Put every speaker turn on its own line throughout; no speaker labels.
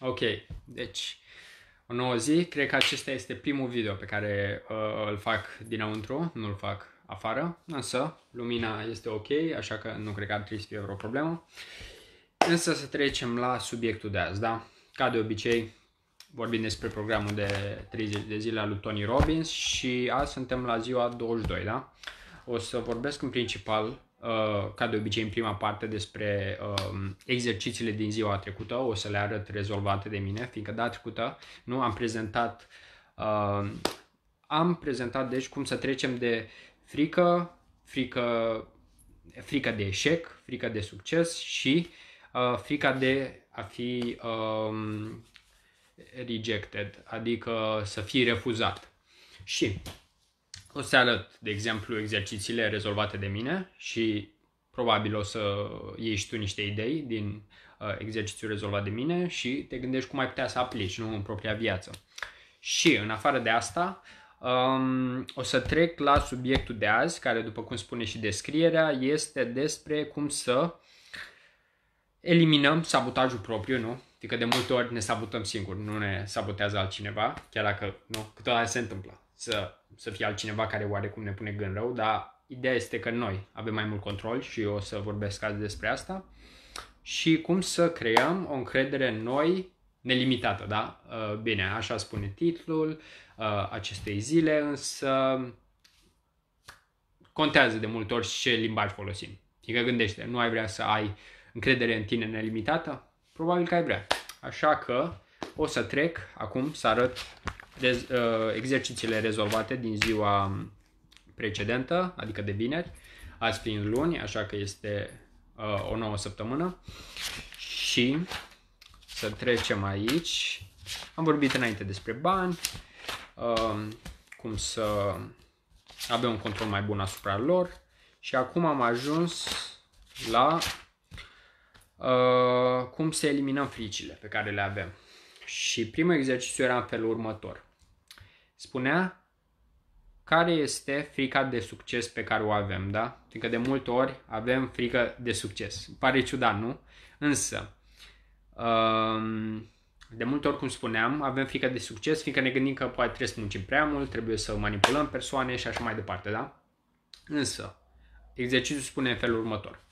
Ok, deci o nouă zi. Cred că acesta este primul video pe care uh, îl fac dinăuntru, nu-l fac afară, însă lumina este ok, așa că nu cred că ar trebui să fie vreo problemă. Însă să trecem la subiectul de azi, da? Ca de obicei, vorbim despre programul de 30 de zile al lui Tony Robbins și azi suntem la ziua 22, da? O să vorbesc în principal Uh, ca de obicei în prima parte despre um, exercițiile din ziua trecută, o să le arăt rezolvate de mine, fiindcă data trecută nu am prezentat uh, am prezentat deci cum să trecem de frică, frică, frică de eșec, frică de succes și uh, frica de a fi um, rejected, adică să fii refuzat. Și o să arăt, de exemplu, exercițiile rezolvate de mine și probabil o să iei și tu niște idei din uh, exercițiul rezolvat de mine și te gândești cum ai putea să aplici, nu în propria viață. Și în afară de asta, um, o să trec la subiectul de azi, care după cum spune și descrierea, este despre cum să eliminăm sabotajul propriu, nu? Adică de multe ori ne sabotăm singuri, nu ne sabotează altcineva, chiar dacă nu, câteodată se întâmplă să, să fie altcineva care oarecum ne pune gând rău, dar ideea este că noi avem mai mult control și eu o să vorbesc azi despre asta și cum să creăm o încredere în noi nelimitată, da? Uh, bine, așa spune titlul uh, acestei zile, însă contează de multe ori ce limbaj folosim. că adică gândește, nu ai vrea să ai încredere în tine nelimitată? Probabil că ai vrea. Așa că o să trec acum să arăt rez, uh, exercițiile rezolvate din ziua precedentă, adică de vineri, azi fiind luni, așa că este uh, o nouă săptămână. Și să trecem aici. Am vorbit înainte despre bani, um, cum să avem un control mai bun asupra lor și acum am ajuns la uh, cum să eliminăm fricile pe care le avem. Și primul exercițiu era în felul următor spunea care este frica de succes pe care o avem, da? Adică de multe ori avem frică de succes. Pare ciudat, nu? Însă, um, de multe ori, cum spuneam, avem frică de succes, fiindcă ne gândim că poate trebuie să muncim prea mult, trebuie să manipulăm persoane și așa mai departe, da? Însă, exercițiul spune în felul următor.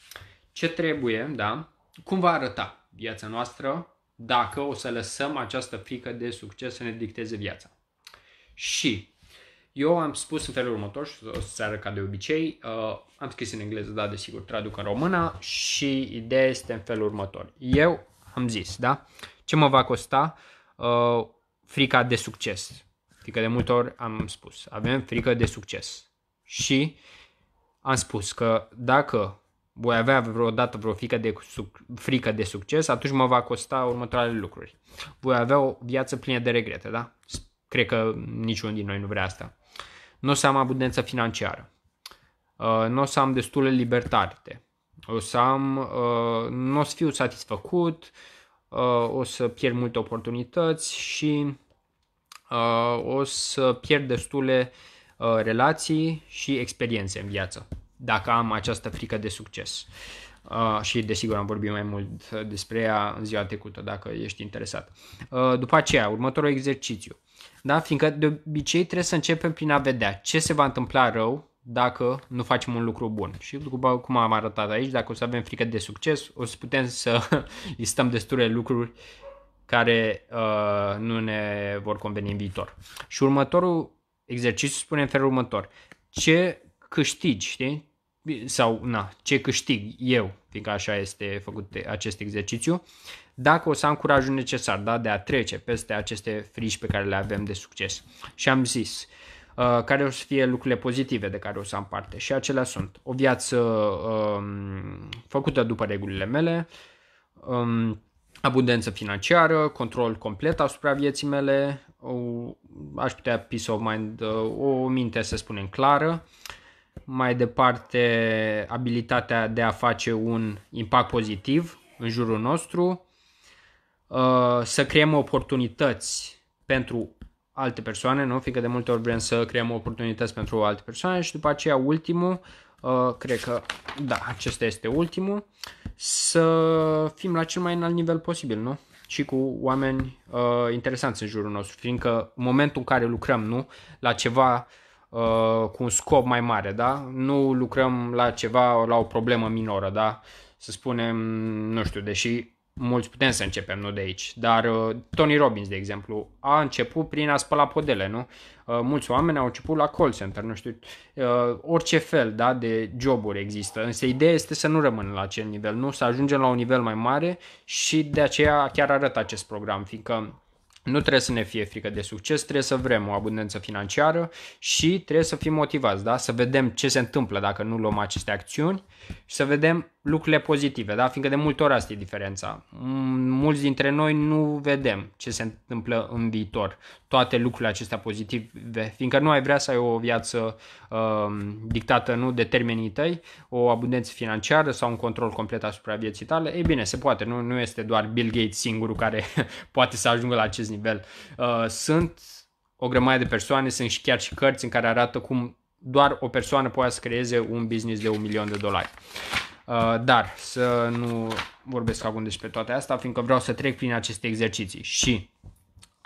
Ce trebuie, da? Cum va arăta viața noastră dacă o să lăsăm această frică de succes să ne dicteze viața? Și eu am spus în felul următor și o să ca de obicei, uh, am scris în engleză, da, desigur, traduc în română și ideea este în felul următor. Eu am zis, da, ce mă va costa uh, frica de succes. Adică de multe ori am spus, avem frică de succes. Și am spus că dacă voi avea vreodată vreo frică de, suc- frică de succes, atunci mă va costa următoarele lucruri. Voi avea o viață plină de regrete, da? Cred că niciunul din noi nu vrea asta. Nu o să am abundență financiară. Uh, nu o să am destule libertate. O să am, uh, nu o să fiu satisfăcut, uh, o să pierd multe oportunități și o să pierd destule relații și experiențe în viață dacă am această frică de succes. Uh, și desigur am vorbit mai mult despre ea în ziua trecută, dacă ești interesat. Uh, după aceea, următorul exercițiu. Da? Fiindcă de obicei trebuie să începem prin a vedea ce se va întâmpla rău dacă nu facem un lucru bun. Și după cum am arătat aici, dacă o să avem frică de succes, o să putem să listăm destule lucruri care uh, nu ne vor conveni în viitor. Și următorul exercițiu spune în felul următor. Ce câștigi, știi? Sau, na, ce câștig eu, fiindcă așa este făcut acest exercițiu. Uh, dacă o să am curajul necesar da, de a trece peste aceste frici pe care le avem de succes. Și am zis uh, care o să fie lucrurile pozitive de care o să am parte și acelea sunt o viață um, făcută după regulile mele, um, abundență financiară, control complet asupra vieții mele, o, aș putea peace of mind, uh, o minte să spunem clară, mai departe abilitatea de a face un impact pozitiv în jurul nostru, Uh, să creăm oportunități pentru alte persoane, nu? Fiindcă de multe ori vrem să creăm oportunități pentru alte persoane și după aceea ultimul, uh, cred că, da, acesta este ultimul, să fim la cel mai înalt nivel posibil, nu? și cu oameni uh, interesanți în jurul nostru, fiindcă în momentul în care lucrăm, nu, la ceva uh, cu un scop mai mare, da, nu lucrăm la ceva, la o problemă minoră, da, să spunem, nu știu, deși mulți putem să începem, nu de aici, dar uh, Tony Robbins, de exemplu, a început prin a spăla podele, nu? Uh, mulți oameni au început la call center, nu știu, uh, orice fel da, de joburi există, însă ideea este să nu rămână la acel nivel, nu? Să ajungem la un nivel mai mare și de aceea chiar arăt acest program, fiindcă nu trebuie să ne fie frică de succes, trebuie să vrem o abundență financiară și trebuie să fim motivați, da? să vedem ce se întâmplă dacă nu luăm aceste acțiuni și să vedem lucrurile pozitive, da? fiindcă de multe ori asta e diferența. Mm, mulți dintre noi nu vedem ce se întâmplă în viitor, toate lucrurile acestea pozitive, fiindcă nu ai vrea să ai o viață uh, dictată nu de termenii tăi, o abundență financiară sau un control complet asupra vieții tale. Ei bine, se poate, nu, nu este doar Bill Gates singurul care poate să ajungă la acest nivel. Uh, sunt o grămadă de persoane, sunt și chiar și cărți în care arată cum doar o persoană poate să creeze un business de un milion de dolari. Uh, dar să nu vorbesc acum despre toate astea, fiindcă vreau să trec prin aceste exerciții. Și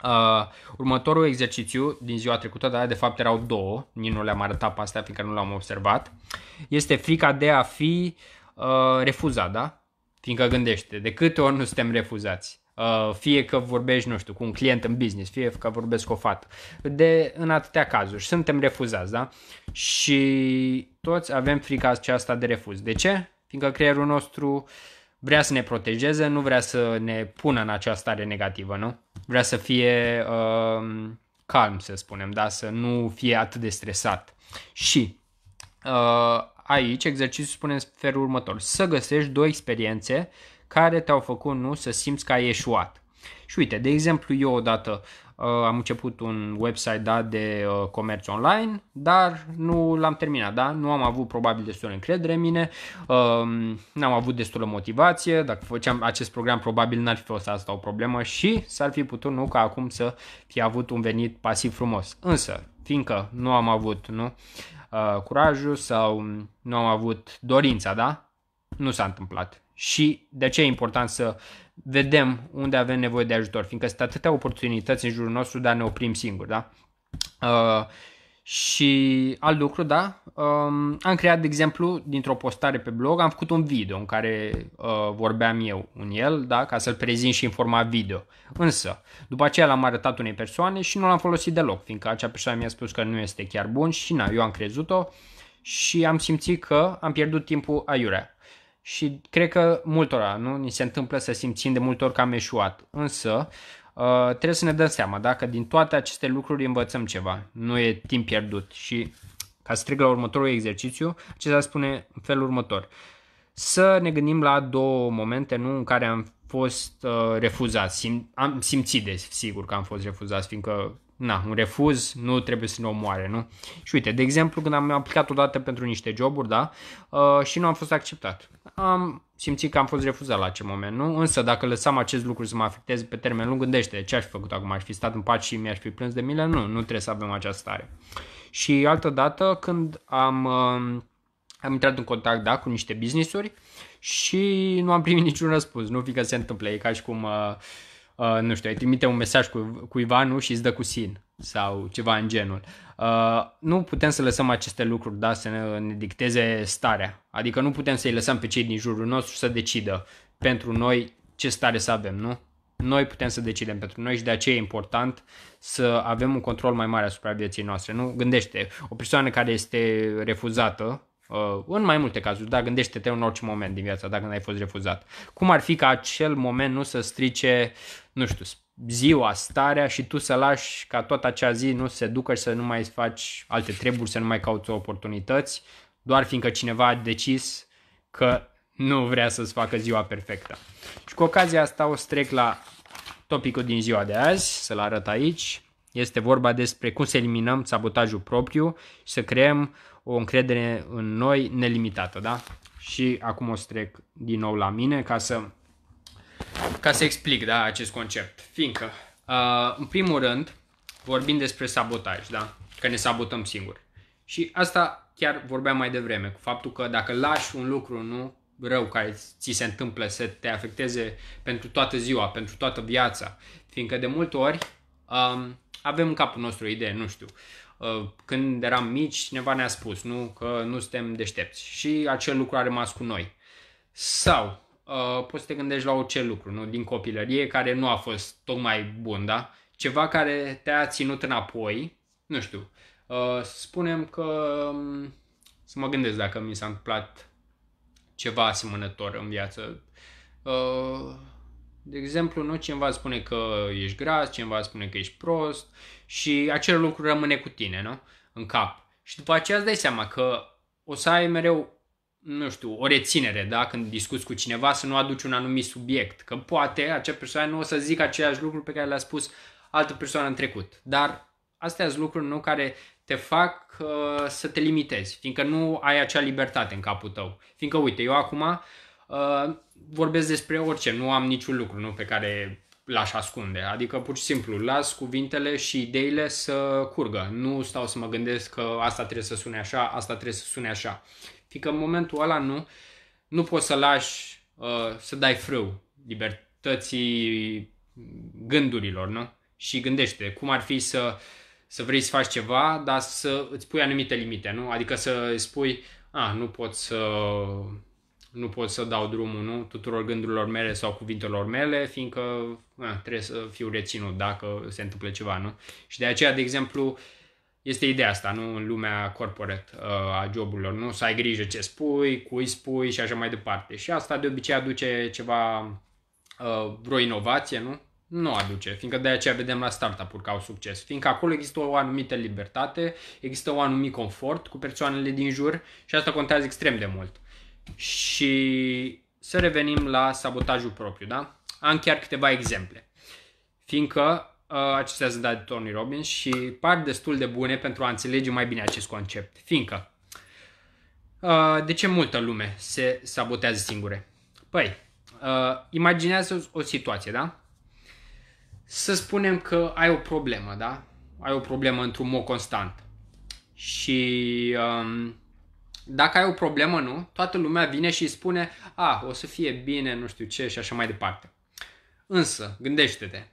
Uh, următorul exercițiu din ziua trecută, dar de fapt erau două, nici nu le-am arătat pe astea fiindcă nu l-am observat, este frica de a fi uh, refuzat, da? Fiindcă gândește, de câte ori nu suntem refuzați? Uh, fie că vorbești, nu știu, cu un client în business, fie că vorbești cu o fată. De, în atâtea cazuri, suntem refuzați, da? Și toți avem frica aceasta de refuz. De ce? fiindcă creierul nostru vrea să ne protejeze, nu vrea să ne pună în această stare negativă, nu? Vrea să fie uh, calm, să spunem, da? Să nu fie atât de stresat. Și uh, aici exercițiul spune în felul următor. Să găsești două experiențe care te-au făcut nu să simți că ai eșuat. Și uite, de exemplu, eu odată Uh, am început un website da, de uh, comerț online, dar nu l-am terminat, da? nu am avut probabil destul încredere în mine, um, n-am avut destulă motivație, dacă făceam acest program probabil n-ar fi fost asta o problemă și s-ar fi putut nu ca acum să fi avut un venit pasiv frumos. Însă, fiindcă nu am avut nu, uh, curajul sau nu am avut dorința, da? nu s-a întâmplat și de aceea e important să vedem unde avem nevoie de ajutor, fiindcă sunt atâtea oportunități în jurul nostru, dar ne oprim singuri, da? Uh, și alt lucru, da, um, am creat, de exemplu, dintr-o postare pe blog, am făcut un video în care uh, vorbeam eu în el, da, ca să-l prezint și în format video. Însă, după aceea l-am arătat unei persoane și nu l-am folosit deloc, fiindcă acea persoană mi-a spus că nu este chiar bun și na, eu am crezut-o și am simțit că am pierdut timpul aiurea și cred că multora nu ni se întâmplă să simțim de multe ori că am eșuat. Însă, uh, trebuie să ne dăm seama dacă din toate aceste lucruri învățăm ceva. Nu e timp pierdut. Și ca să trec la următorul exercițiu, acesta spune în felul următor. Să ne gândim la două momente nu, în care am fost uh, refuzat. Sim, am simțit de sigur că am fost refuzat, fiindcă na, un refuz nu trebuie să ne omoare, nu? Și uite, de exemplu, când am aplicat odată pentru niște joburi, da, uh, și nu am fost acceptat. Am simțit că am fost refuzat la acel moment, nu? Însă dacă lăsam acest lucru să mă afecteze pe termen lung, gândește ce aș fi făcut acum, aș fi stat în pace și mi-aș fi plâns de milă? Nu, nu trebuie să avem această stare. Și altă dată când am, uh, am intrat în contact, da, cu niște business-uri și nu am primit niciun răspuns, nu fi că se întâmplă, e ca și cum... Uh, uh, nu știu, ai trimite un mesaj cu, cuiva, nu, și îți dă cu sin sau ceva în genul. Uh, nu putem să lăsăm aceste lucruri, da, să ne, ne dicteze starea. Adică nu putem să-i lăsăm pe cei din jurul nostru să decidă pentru noi ce stare să avem, nu? Noi putem să decidem pentru noi și de aceea e important să avem un control mai mare asupra vieții noastre, nu? Gândește, o persoană care este refuzată Uh, în mai multe cazuri, dar gândește-te în orice moment din viața, dacă n-ai fost refuzat. Cum ar fi ca acel moment nu să strice, nu știu, ziua, starea și tu să lași ca toată acea zi nu se ducă și să nu mai faci alte treburi, să nu mai cauți oportunități, doar fiindcă cineva a decis că nu vrea să-ți facă ziua perfectă. Și cu ocazia asta o strec la topicul din ziua de azi, să-l arăt aici. Este vorba despre cum să eliminăm sabotajul propriu și să creăm o încredere în noi nelimitată, da? Și acum o să trec din nou la mine ca să, ca să explic da, acest concept. Fiindcă, uh, în primul rând, vorbim despre sabotaj, da? Că ne sabotăm singuri. Și asta chiar vorbeam mai devreme, cu faptul că dacă lași un lucru nu rău care ți se întâmplă să te afecteze pentru toată ziua, pentru toată viața, fiindcă de multe ori um, avem în capul nostru o idee, nu știu, Uh, când eram mici, cineva ne-a spus nu, că nu suntem deștepți și acel lucru a rămas cu noi. Sau uh, poți să te gândești la orice lucru nu? din copilărie care nu a fost tocmai bun, da? ceva care te-a ținut înapoi, nu știu, uh, spunem că um, să mă gândesc dacă mi s-a întâmplat ceva asemănător în viață. Uh, de exemplu, nu cineva spune că ești gras, cineva spune că ești prost și acel lucru rămâne cu tine, nu? În cap. Și după aceea îți dai seama că o să ai mereu nu știu, o reținere, da? Când discuți cu cineva să nu aduci un anumit subiect. Că poate acea persoană nu o să zică același lucru pe care l-a spus altă persoană în trecut. Dar astea sunt lucruri nu care te fac uh, să te limitezi, fiindcă nu ai acea libertate în capul tău. Fiindcă, uite, eu acum uh, vorbesc despre orice, nu am niciun lucru nu, pe care l-aș ascunde. Adică pur și simplu las cuvintele și ideile să curgă. Nu stau să mă gândesc că asta trebuie să sune așa, asta trebuie să sune așa. Fică în momentul ăla nu, nu poți să lași, uh, să dai frâu libertății gândurilor, nu? Și gândește cum ar fi să, să vrei să faci ceva, dar să îți pui anumite limite, nu? Adică să spui, a, ah, nu pot să nu pot să dau drumul nu? tuturor gândurilor mele sau cuvintelor mele, fiindcă a, trebuie să fiu reținut dacă se întâmplă ceva. Nu? Și de aceea, de exemplu, este ideea asta, nu în lumea corporate uh, a joburilor, nu să ai grijă ce spui, cui spui și așa mai departe. Și asta de obicei aduce ceva, uh, vreo inovație, nu? Nu aduce, fiindcă de aceea vedem la startup-uri că au succes. Fiindcă acolo există o anumită libertate, există un anumit confort cu persoanele din jur și asta contează extrem de mult. Și să revenim la sabotajul propriu, da? Am chiar câteva exemple. Fiindcă uh, acestea sunt date de Tony Robbins și par destul de bune pentru a înțelege mai bine acest concept. Fiindcă, uh, de ce multă lume se sabotează singure? Păi, uh, imaginează o situație, da? Să spunem că ai o problemă, da? Ai o problemă într-un mod constant. Și um, dacă ai o problemă, nu, toată lumea vine și îi spune, a, ah, o să fie bine, nu știu ce și așa mai departe. Însă, gândește-te,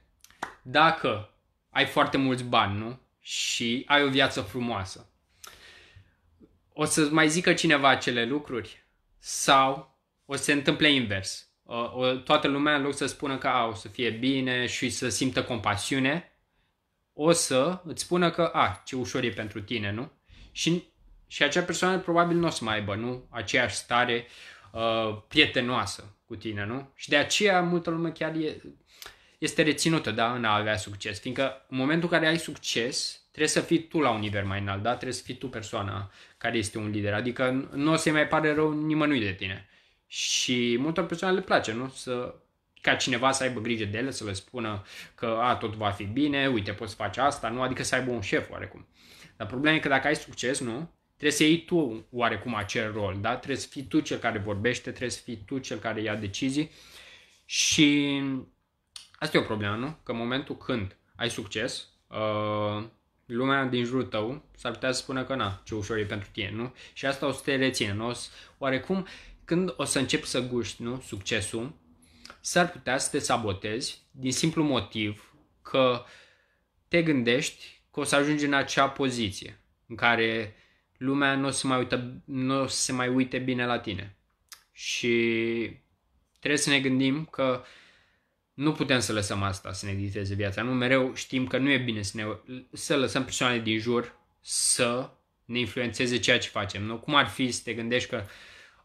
dacă ai foarte mulți bani, nu? Și ai o viață frumoasă. O să mai zică cineva acele lucruri? Sau o să se întâmple invers? toată lumea, în loc să spună că a, ah, o să fie bine și să simtă compasiune, o să îți spună că, a, ah, ce ușor e pentru tine, nu? Și și acea persoană probabil nu o să mai aibă, nu? Aceeași stare uh, prietenoasă cu tine, nu? Și de aceea multă lume chiar e, este reținută, da, în a avea succes. Fiindcă în momentul în care ai succes, trebuie să fii tu la un nivel mai înalt, da? Trebuie să fii tu persoana care este un lider. Adică nu o să-i mai pare rău nimănui de tine. Și multor persoane le place, nu? Să ca cineva să aibă grijă de ele, să le spună că a, tot va fi bine, uite, poți face asta, nu? Adică să aibă un șef oarecum. Dar problema e că dacă ai succes, nu? Trebuie să iei tu oarecum acel rol, da? Trebuie să fii tu cel care vorbește, trebuie să fii tu cel care ia decizii și asta e o problemă, nu? Că în momentul când ai succes, uh, lumea din jurul tău s-ar putea să spună că na, ce ușor e pentru tine, nu? Și asta o să te reține, nu? O să, oarecum, când o să începi să guști, nu? Succesul, s-ar putea să te sabotezi din simplu motiv că te gândești că o să ajungi în acea poziție în care lumea nu o să, mai uită, nu o să se mai uite bine la tine. Și trebuie să ne gândim că nu putem să lăsăm asta să ne dicteze viața. Nu mereu știm că nu e bine să, ne, să lăsăm persoanele din jur să ne influențeze ceea ce facem. Nu? Cum ar fi să te gândești că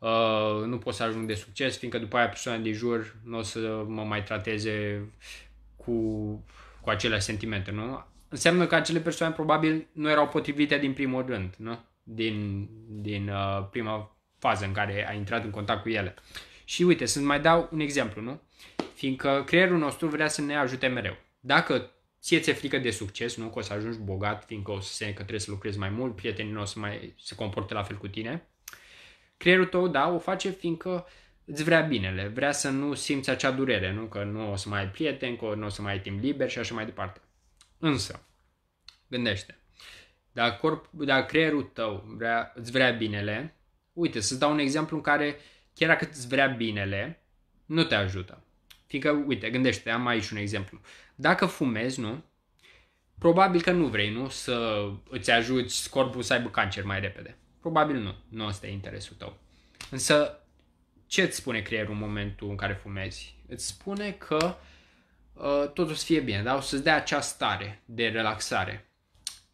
uh, nu poți să ajung de succes, fiindcă după aia persoana din jur nu o să mă mai trateze cu, cu aceleași sentimente, nu? Înseamnă că acele persoane probabil nu erau potrivite din primul rând, nu? din, din uh, prima fază în care ai intrat în contact cu ele. Și uite, să mai dau un exemplu, nu? Fiindcă creierul nostru vrea să ne ajute mereu. Dacă ție ți-e frică de succes, nu? Că o să ajungi bogat, fiindcă o să se, că trebuie să lucrezi mai mult, prietenii noștri mai se comporte la fel cu tine. Creierul tău, da, o face fiindcă îți vrea binele, vrea să nu simți acea durere, nu? Că nu o să mai ai prieteni, că nu o să mai ai timp liber și așa mai departe. Însă, gândește, dacă, corp, dacă creierul tău vrea, îți vrea binele, uite, să-ți dau un exemplu în care chiar dacă îți vrea binele, nu te ajută. Fiindcă, uite, gândește, am aici un exemplu. Dacă fumezi, nu? Probabil că nu vrei, nu? Să îți ajuți corpul să aibă cancer mai repede. Probabil nu. Nu ăsta e interesul tău. Însă, ce îți spune creierul în momentul în care fumezi? Îți spune că uh, totul să fie bine, dar O să-ți dea acea stare de relaxare.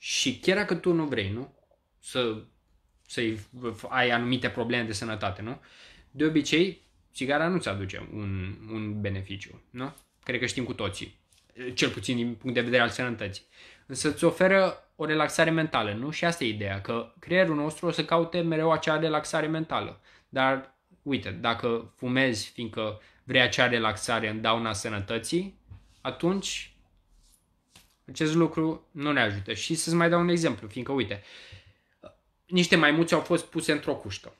Și chiar dacă tu nu vrei, nu? Să, să ai anumite probleme de sănătate, nu? De obicei, țigara nu-ți aduce un, un beneficiu, nu? Cred că știm cu toții, cel puțin din punct de vedere al sănătății. Însă îți oferă o relaxare mentală, nu? Și asta e ideea, că creierul nostru o să caute mereu acea relaxare mentală. Dar, uite, dacă fumezi fiindcă vrei acea relaxare în dauna sănătății, atunci acest lucru nu ne ajută. Și să-ți mai dau un exemplu, fiindcă, uite, niște maimuți au fost puse într-o cușcă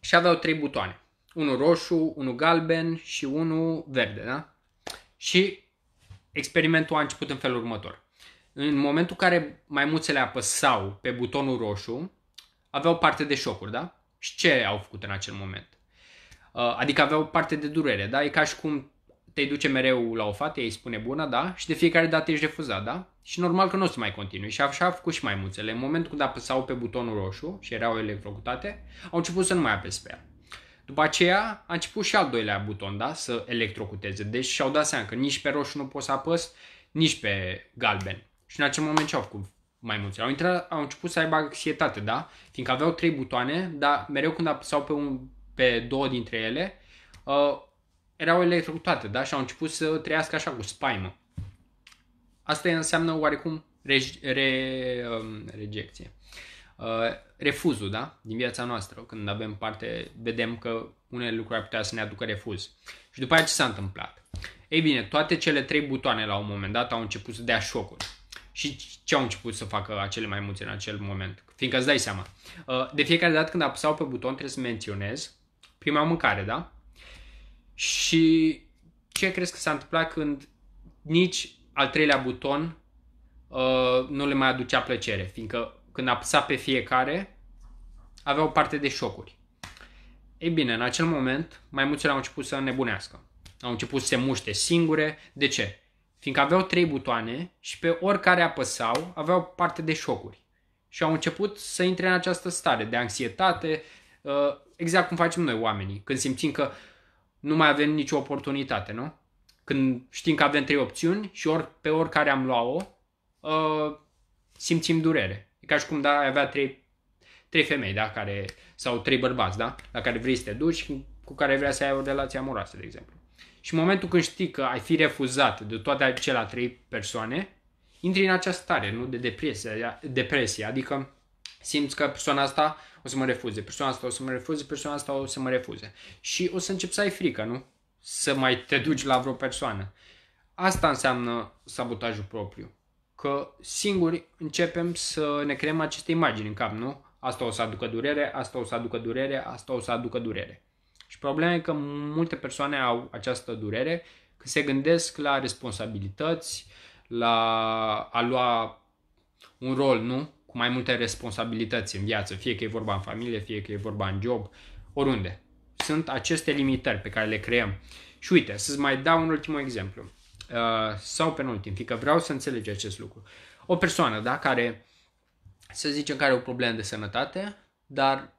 și aveau trei butoane. Unul roșu, unul galben și unul verde, da? Și experimentul a început în felul următor. În momentul în care maimuțele apăsau pe butonul roșu, aveau parte de șocuri, da? Și ce au făcut în acel moment? Uh, adică aveau parte de durere, da? E ca și cum te duce mereu la o fată, ei spune bună, da, și de fiecare dată ești refuzat, da? Și normal că nu o să mai continui. Și așa a făcut și mai mulțele. În momentul când apăsau pe butonul roșu și erau electrocutate, au început să nu mai apese pe ea. După aceea a început și al doilea buton, da, să electrocuteze. Deci și-au dat seama că nici pe roșu nu poți să apăs, nici pe galben. Și în acel moment ce au făcut mai mulți? Au, intrat, au început să aibă anxietate, da? Fiindcă aveau trei butoane, dar mereu când apăsau pe, un, pe două dintre ele, uh, erau electrocutate, da? Și au început să trăiască așa cu spaimă. Asta înseamnă oarecum re, re- um, rejecție. Uh, refuzul, da? Din viața noastră. Când avem parte, vedem că unele lucruri ar putea să ne aducă refuz. Și după aceea ce s-a întâmplat? Ei bine, toate cele trei butoane la un moment dat au început să dea șocuri. Și ce au început să facă acele mai mulți în acel moment? Fiindcă îți dai seama. Uh, de fiecare dată când apăsau pe buton trebuie să menționez prima mâncare, da? Și ce crezi că s-a întâmplat când nici al treilea buton uh, nu le mai aducea plăcere, fiindcă când apăsa pe fiecare, aveau parte de șocuri. Ei bine, în acel moment, mai mulți au început să nebunească. Au început să se muște singure. De ce? Fiindcă aveau trei butoane și pe oricare apăsau, aveau parte de șocuri. Și au început să intre în această stare de anxietate, uh, exact cum facem noi oamenii. Când simțim că uh, nu mai avem nicio oportunitate, nu? Când știm că avem trei opțiuni și ori, pe oricare am luat-o, uh, simțim durere. E ca și cum da, ai avea trei, trei femei, da, care, sau trei bărbați, da, la care vrei să te duci, cu care vrea să ai o relație amoroasă, de exemplu. Și în momentul când știi că ai fi refuzat de toate acelea trei persoane, intri în această stare, nu? De depresie, depresie. Adică simți că persoana asta o să mă refuze, persoana asta o să mă refuze, persoana asta o să mă refuze. Și o să încep să ai frică, nu? Să mai te duci la vreo persoană. Asta înseamnă sabotajul propriu. Că singuri începem să ne creăm aceste imagini în cap, nu? Asta o să aducă durere, asta o să aducă durere, asta o să aducă durere. Și problema e că multe persoane au această durere când se gândesc la responsabilități, la a lua un rol, nu? cu mai multe responsabilități în viață, fie că e vorba în familie, fie că e vorba în job, oriunde. Sunt aceste limitări pe care le creăm. Și uite, să-ți mai dau un ultim exemplu. Uh, sau penultim, fiindcă vreau să înțelegi acest lucru. O persoană, da, care, să zicem, că are o problemă de sănătate, dar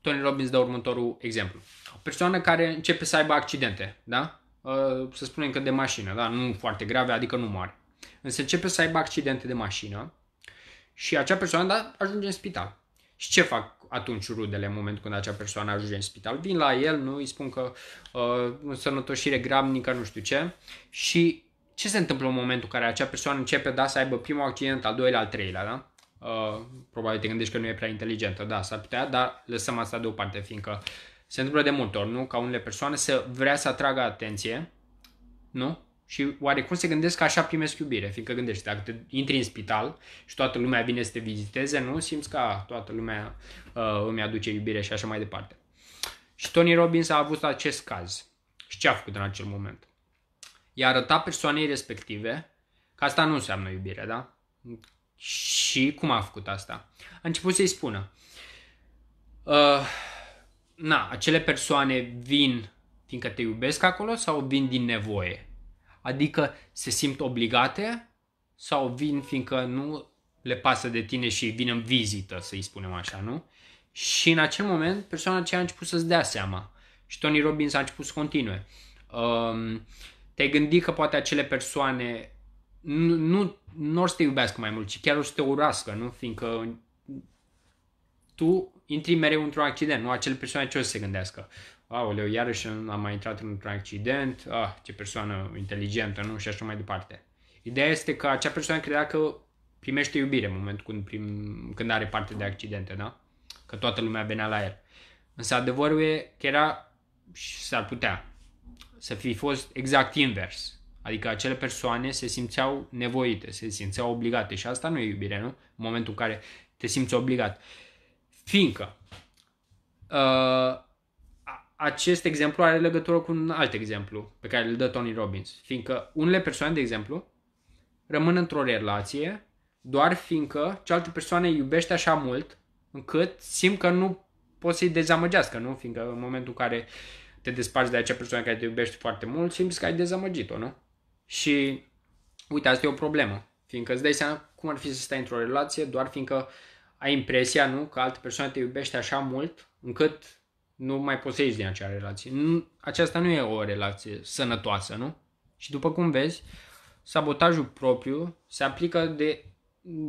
Tony Robbins dă următorul exemplu. O persoană care începe să aibă accidente, da? Uh, să spunem că de mașină, da? Nu foarte grave, adică nu moare. Însă începe să aibă accidente de mașină și acea persoană da, ajunge în spital. Și ce fac atunci rudele în momentul când acea persoană ajunge în spital? Vin la el, nu îi spun că uh, însănătoșire gramnică, nu știu ce. Și ce se întâmplă în momentul în care acea persoană începe da, să aibă primul accident, al doilea, al treilea, da? Uh, probabil te gândești că nu e prea inteligentă, da, s-ar putea, dar lăsăm asta deoparte, fiindcă se întâmplă de multe ori, nu? Ca unele persoane să vrea să atragă atenție, nu? Și oare cum se gândesc că așa primesc iubire? Fiindcă gândești, dacă te intri în spital și toată lumea vine să te viziteze, nu simți că toată lumea uh, îmi aduce iubire și așa mai departe. Și Tony Robbins a avut acest caz. Și ce a făcut în acel moment? I-a arătat persoanei respective că asta nu înseamnă iubire, da? Și cum a făcut asta? A început să-i spună. Uh, na, acele persoane vin fiindcă te iubesc acolo sau vin din nevoie? Adică se simt obligate sau vin fiindcă nu le pasă de tine și vin în vizită, să-i spunem așa, nu? Și în acel moment persoana aceea a început să-ți dea seama și Tony Robbins a început să continue. Um, te-ai gândit că poate acele persoane nu, nu, nu or să te iubească mai mult, ci chiar o să te urască, nu? Fiindcă tu intri mereu într-un accident, nu? Acele persoane ce o să se gândească? aoleu, iarăși am mai intrat într-un accident, ah, ce persoană inteligentă, nu? Și așa mai departe. Ideea este că acea persoană credea că primește iubire în momentul când, prim, când are parte de accidente, da? Că toată lumea venea la el. Însă adevărul e că era și s-ar putea să fi fost exact invers. Adică acele persoane se simțeau nevoite, se simțeau obligate și asta nu e iubire, nu? În momentul în care te simți obligat. Fiindcă uh, acest exemplu are legătură cu un alt exemplu pe care îl dă Tony Robbins, fiindcă unele persoane, de exemplu, rămân într-o relație doar fiindcă cealaltă persoană iubește așa mult încât simt că nu poți să-i dezamăgească, nu? Fiindcă în momentul în care te desparți de acea persoană care te iubește foarte mult, simți că ai dezamăgit-o, nu? Și uite, asta e o problemă, fiindcă îți dai seama cum ar fi să stai într-o relație doar fiindcă ai impresia, nu, că altă persoană te iubește așa mult încât nu mai poți să ieși din acea relație. Nu, aceasta nu e o relație sănătoasă, nu? Și după cum vezi, sabotajul propriu se aplică de,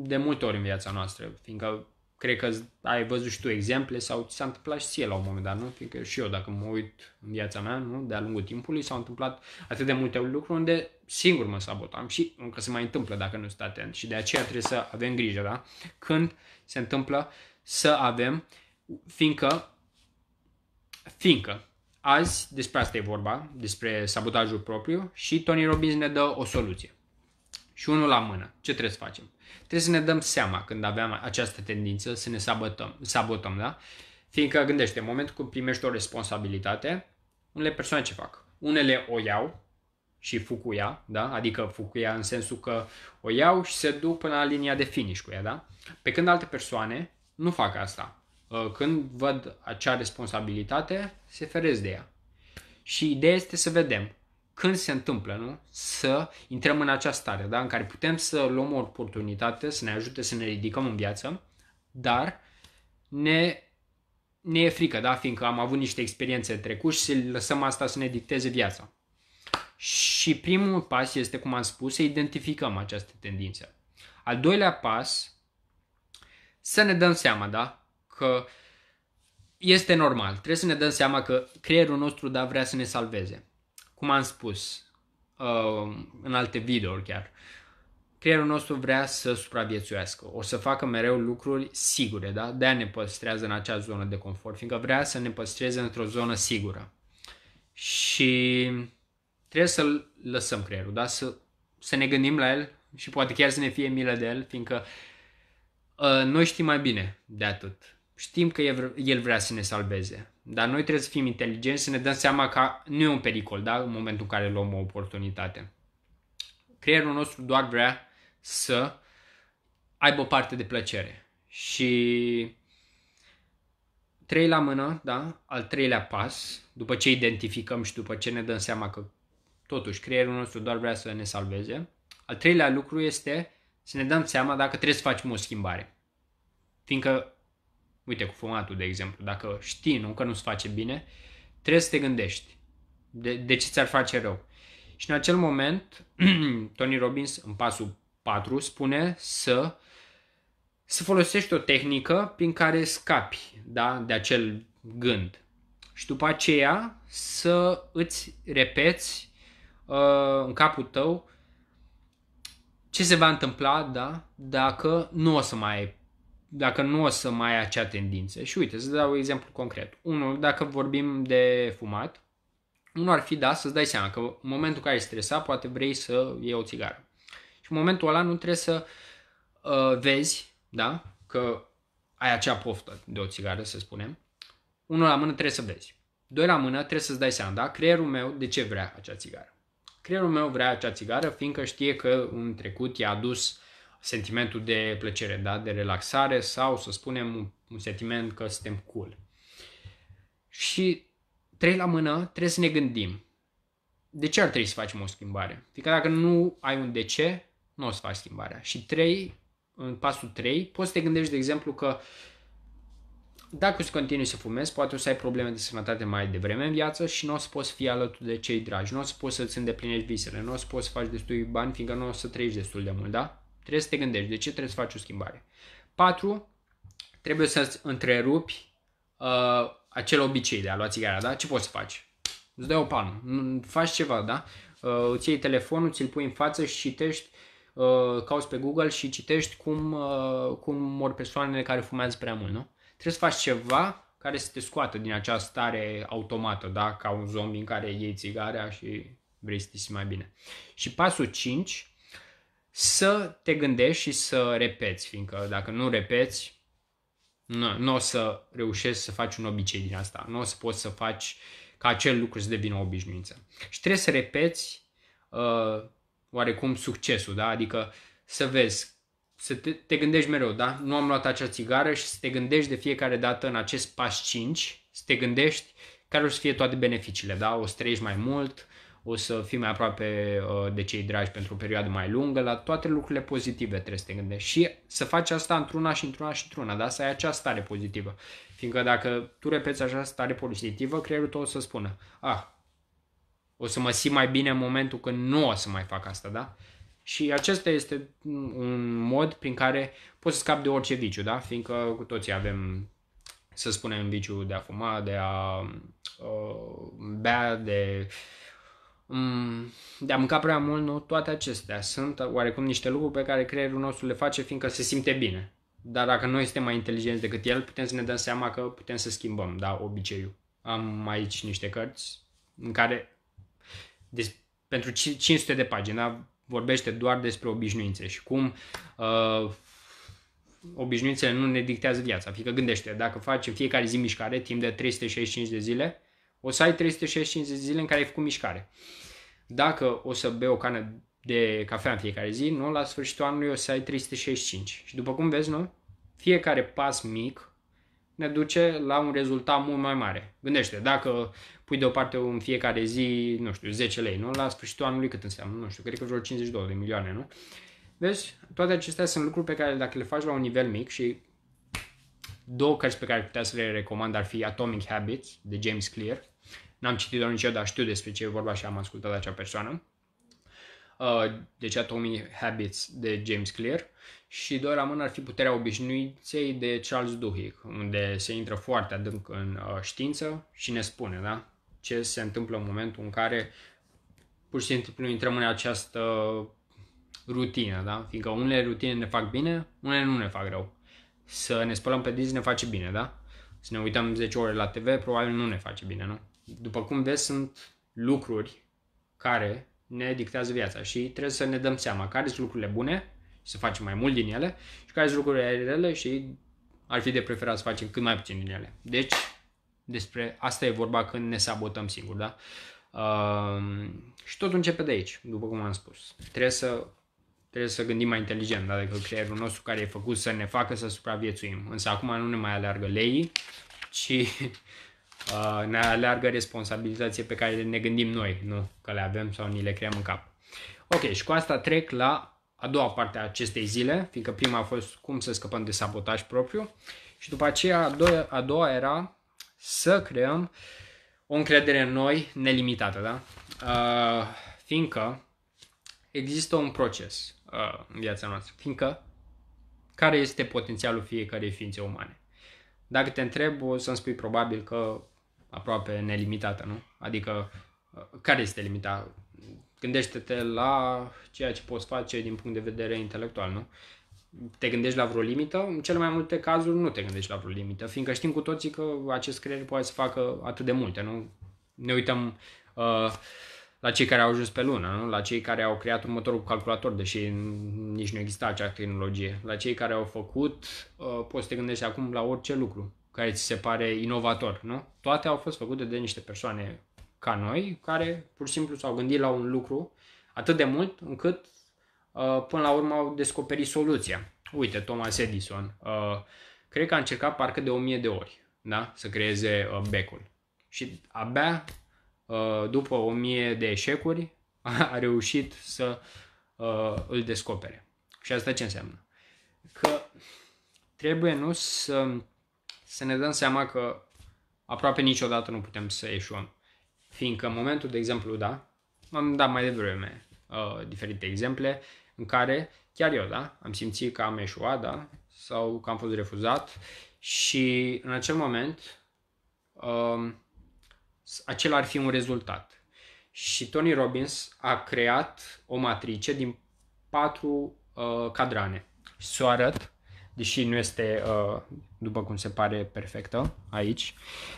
de multe ori în viața noastră, fiindcă cred că ai văzut și tu exemple sau ți s-a întâmplat și ție la un moment dat, nu? Fiindcă și eu, dacă mă uit în viața mea, nu? De-a lungul timpului s-au întâmplat atât de multe lucruri unde singur mă sabotam și încă se mai întâmplă dacă nu sunt atent. Și de aceea trebuie să avem grijă, da? Când se întâmplă să avem, fiindcă fiindcă azi despre asta e vorba, despre sabotajul propriu și Tony Robbins ne dă o soluție. Și unul la mână. Ce trebuie să facem? Trebuie să ne dăm seama când aveam această tendință să ne sabotăm, sabotăm da? Fiindcă gândește, în momentul când primești o responsabilitate, unele persoane ce fac? Unele o iau și fug cu ea, da? Adică fug cu ea în sensul că o iau și se duc până la linia de finish cu ea, da? Pe când alte persoane nu fac asta Uh, când văd acea responsabilitate, se ferez de ea. Și ideea este să vedem când se întâmplă, nu? Să intrăm în această stare, da? În care putem să luăm o oportunitate, să ne ajute să ne ridicăm în viață, dar ne, ne e frică, da? Fiindcă am avut niște experiențe trecute și lăsăm asta să ne dicteze viața. Și primul pas este, cum am spus, să identificăm această tendință. Al doilea pas, să ne dăm seama, da? că este normal. Trebuie să ne dăm seama că creierul nostru da vrea să ne salveze. Cum am spus uh, în alte videouri chiar, creierul nostru vrea să supraviețuiască. O să facă mereu lucruri sigure, da? De-aia ne păstrează în acea zonă de confort, fiindcă vrea să ne păstreze într-o zonă sigură. Și trebuie să-l lăsăm creierul, da? Să, să ne gândim la el și poate chiar să ne fie milă de el, fiindcă uh, noi știm mai bine de atât Știm că El vrea să ne salveze, dar noi trebuie să fim inteligenți, să ne dăm seama că nu e un pericol, da? În momentul în care luăm o oportunitate. Creierul nostru doar vrea să aibă parte de plăcere. Și trei la mână, da? Al treilea pas, după ce identificăm și după ce ne dăm seama că totuși creierul nostru doar vrea să ne salveze, al treilea lucru este să ne dăm seama dacă trebuie să facem o schimbare. Fiindcă Uite, cu fumatul, de exemplu, dacă știi nu, că nu-ți face bine, trebuie să te gândești de, de ce ți-ar face rău. Și în acel moment, Tony Robbins, în pasul 4, spune să, să folosești o tehnică prin care scapi da, de acel gând. Și după aceea să îți repeți uh, în capul tău ce se va întâmpla da, dacă nu o să mai ai dacă nu o să mai ai acea tendință. Și uite, să dau un exemplu concret. Unul, dacă vorbim de fumat, unul ar fi da să-ți dai seama că în momentul în care ești stresat, poate vrei să iei o țigară. Și în momentul ăla nu trebuie să uh, vezi, da, că ai acea poftă de o țigară, să spunem. Unul la mână trebuie să vezi. Doi la mână trebuie să-ți dai seama, da, creierul meu de ce vrea acea țigară. Creierul meu vrea acea țigară, fiindcă știe că în trecut i-a adus uh, sentimentul de plăcere, da? de relaxare sau să spunem un, sentiment că suntem cool. Și trei la mână, trebuie să ne gândim. De ce ar trebui să facem o schimbare? Fică dacă nu ai un de ce, nu o să faci schimbarea. Și trei, în pasul 3, poți să te gândești, de exemplu, că dacă o să continui să fumezi, poate o să ai probleme de sănătate mai devreme în viață și nu o să poți fi alături de cei dragi, nu o să poți să-ți îndeplinești visele, nu o să poți să faci destui bani, fiindcă nu o să trăiești destul de mult, da? Trebuie să te gândești de ce trebuie să faci o schimbare. 4. Trebuie să-ți întrerupi uh, acel obicei de a lua țigara, da? Ce poți să faci? Îți dai o palmă, faci ceva, da? Uh, îți iei telefonul, ți-l pui în față și citești, uh, cauți pe Google și citești cum, uh, cum mor persoanele care fumează prea mult, nu? Trebuie să faci ceva care să te scoată din această stare automată, da? Ca un zombie în care iei țigara și vrei să te simți mai bine. Și pasul 5, să te gândești și să repeți, fiindcă dacă nu repeți, nu, nu o să reușești să faci un obicei din asta. Nu o să poți să faci ca acel lucru să devină o obișnuință. Și trebuie să repeți uh, oarecum succesul, da? Adică să vezi, să te, te gândești mereu, da? Nu am luat acea țigară și să te gândești de fiecare dată în acest pas 5, să te gândești care o să fie toate beneficiile, da? O să trăiești mai mult, o să fii mai aproape uh, de cei dragi pentru o perioadă mai lungă, la toate lucrurile pozitive trebuie să te gândești și să faci asta într-una și într-una și într-una, da? să ai acea stare pozitivă. Fiindcă dacă tu repeți așa stare pozitivă, creierul tău o să spună, ah, o să mă simt mai bine în momentul când nu o să mai fac asta, da? Și acesta este un mod prin care poți să scapi de orice viciu, da? Fiindcă cu toții avem, să spunem, viciu de a fuma, de a uh, bea, de uh, Mm, de a mânca prea mult, nu, toate acestea sunt uh, oarecum niște lucruri pe care creierul nostru le face fiindcă se simte bine. Dar dacă noi suntem mai inteligenți decât el, putem să ne dăm seama că putem să schimbăm, da, obiceiul. Am aici niște cărți în care des, pentru 500 de pagini da, vorbește doar despre obișnuințe și cum uh, obișnuințele nu ne dictează viața. Fică gândește, dacă faci în fiecare zi mișcare timp de 365 de zile, o să ai 365 de zile în care ai făcut mișcare. Dacă o să bei o cană de cafea în fiecare zi, nu? La sfârșitul anului o să ai 365. Și după cum vezi, nu? Fiecare pas mic ne duce la un rezultat mult mai mare. Gândește, dacă pui deoparte în fiecare zi, nu știu, 10 lei, nu? La sfârșitul anului cât înseamnă? Nu știu, cred că vreo 52 de milioane, nu? vezi toate acestea sunt lucruri pe care dacă le faci la un nivel mic și două cărți pe care putea să le recomand ar fi Atomic Habits de James Clear. N-am citit-o niciodată, dar știu despre ce e vorba și am ascultat acea persoană. Uh, deci Atomic Habits de James Clear și doar rămân ar fi Puterea obișnuinței de Charles Duhigg, unde se intră foarte adânc în uh, știință și ne spune da? ce se întâmplă în momentul în care pur și simplu intrăm în această rutină, da? fiindcă unele rutine ne fac bine, unele nu ne fac rău să ne spălăm pe dinți ne face bine, da? Să ne uităm 10 ore la TV, probabil nu ne face bine, nu? După cum vezi, sunt lucruri care ne dictează viața și trebuie să ne dăm seama care sunt lucrurile bune și să facem mai mult din ele și care sunt lucrurile rele și ar fi de preferat să facem cât mai puțin din ele. Deci, despre asta e vorba când ne sabotăm singur, da? Uh, și tot începe de aici, după cum am spus. Trebuie să trebuie să gândim mai inteligent, da? adică creierul nostru care e făcut să ne facă să supraviețuim. Însă acum nu ne mai aleargă leii, ci uh, ne aleargă responsabilitățile pe care ne gândim noi, nu că le avem sau ni le creăm în cap. Ok, și cu asta trec la a doua parte a acestei zile, fiindcă prima a fost cum să scăpăm de sabotaj propriu și după aceea a doua, a doua era să creăm o încredere în noi nelimitată, da? Uh, fiindcă există un proces uh, în viața noastră, fiindcă care este potențialul fiecarei ființe umane. Dacă te întreb, o să-mi spui probabil că aproape nelimitată, nu? Adică, uh, care este limita? Gândește-te la ceea ce poți face din punct de vedere intelectual, nu? Te gândești la vreo limită? În cele mai multe cazuri nu te gândești la vreo limită, fiindcă știm cu toții că acest creier poate să facă atât de multe, nu? Ne uităm... Uh, la cei care au ajuns pe lună, nu? la cei care au creat un motor cu calculator, deși nici nu exista această tehnologie, la cei care au făcut, uh, poți să te gândești acum la orice lucru care ți se pare inovator, nu? Toate au fost făcute de niște persoane ca noi, care pur și simplu s-au gândit la un lucru atât de mult încât uh, până la urmă au descoperit soluția. Uite, Thomas Edison, uh, cred că a încercat parcă de o mie de ori da? să creeze uh, becul. Și abia Uh, după o mie de eșecuri, a reușit să uh, îl descopere. Și asta ce înseamnă? Că trebuie nu să, să ne dăm seama că aproape niciodată nu putem să ieșuăm. Fiindcă în momentul, de exemplu, da, am dat mai devreme uh, diferite exemple în care chiar eu, da, am simțit că am eșuat, da, sau că am fost refuzat și în acel moment uh, acela ar fi un rezultat. Și Tony Robbins a creat o matrice din patru uh, cadrane. Să o arăt, deși nu este, uh, după cum se pare, perfectă aici,